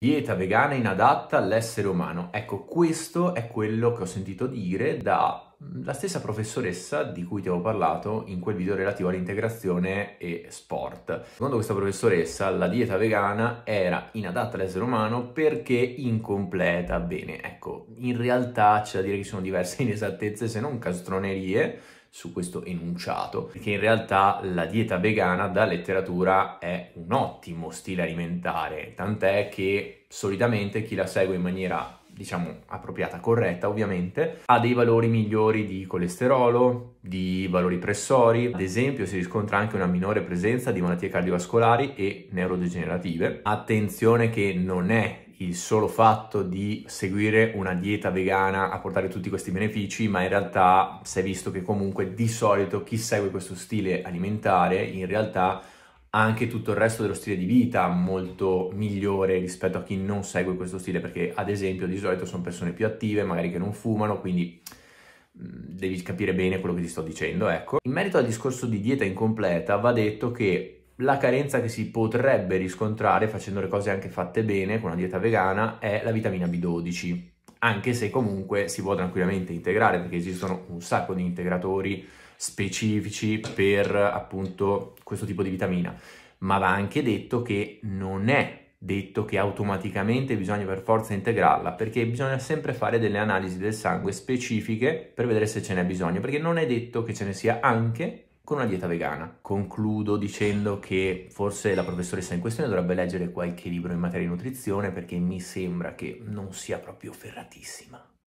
Dieta vegana inadatta all'essere umano. Ecco, questo è quello che ho sentito dire da mm, la stessa professoressa di cui ti avevo parlato in quel video relativo all'integrazione e sport. Secondo questa professoressa, la dieta vegana era inadatta all'essere umano perché incompleta. Bene, ecco, in realtà c'è da dire che ci sono diverse inesattezze, se non castronerie su questo enunciato, perché in realtà la dieta vegana da letteratura è un ottimo stile alimentare, tant'è che solitamente chi la segue in maniera diciamo appropriata, corretta ovviamente, ha dei valori migliori di colesterolo, di valori pressori, ad esempio si riscontra anche una minore presenza di malattie cardiovascolari e neurodegenerative. Attenzione che non è il solo fatto di seguire una dieta vegana a portare tutti questi benefici, ma in realtà si è visto che comunque di solito chi segue questo stile alimentare in realtà ha anche tutto il resto dello stile di vita molto migliore rispetto a chi non segue questo stile, perché ad esempio di solito sono persone più attive, magari che non fumano, quindi mm, devi capire bene quello che ti sto dicendo, ecco. In merito al discorso di dieta incompleta va detto che la carenza che si potrebbe riscontrare facendo le cose anche fatte bene con una dieta vegana è la vitamina B12, anche se comunque si può tranquillamente integrare perché esistono un sacco di integratori specifici per appunto questo tipo di vitamina, ma va anche detto che non è detto che automaticamente bisogna per forza integrarla perché bisogna sempre fare delle analisi del sangue specifiche per vedere se ce n'è bisogno perché non è detto che ce ne sia anche con una dieta vegana. Concludo dicendo che forse la professoressa in questione dovrebbe leggere qualche libro in materia di nutrizione perché mi sembra che non sia proprio ferratissima.